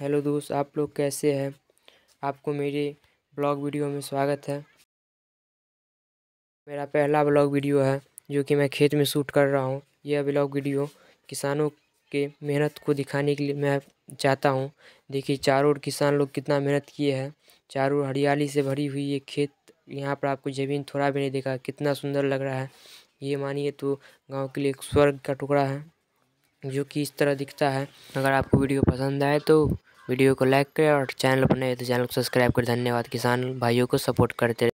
hello दोस्त आप लोग कैसे हैं आपको मेरे ब्लॉग वीडियो में स्वागत है मेरा पहला ब्लॉग वीडियो है जो कि मैं खेत में शूट कर रहा हूँ यह ब्लॉग वीडियो किसानों के मेहनत को दिखाने के लिए मैं चाहता हूँ देखिए चारों ओर किसान लोग कितना मेहनत किए हैं चारों ओर हरियाली से भरी हुई ये खेत यहाँ पर आपको ज़मीन थोड़ा भी नहीं देखा कितना सुंदर लग रहा है ये मानिए तो गाँव के लिए एक स्वर्ग का टुकड़ा है जो कि इस तरह दिखता है अगर आपको वीडियो पसंद आए तो वीडियो को लाइक करें और चैनल पर नए तो चैनल को सब्सक्राइब करें धन्यवाद किसान भाइयों को सपोर्ट करते रहे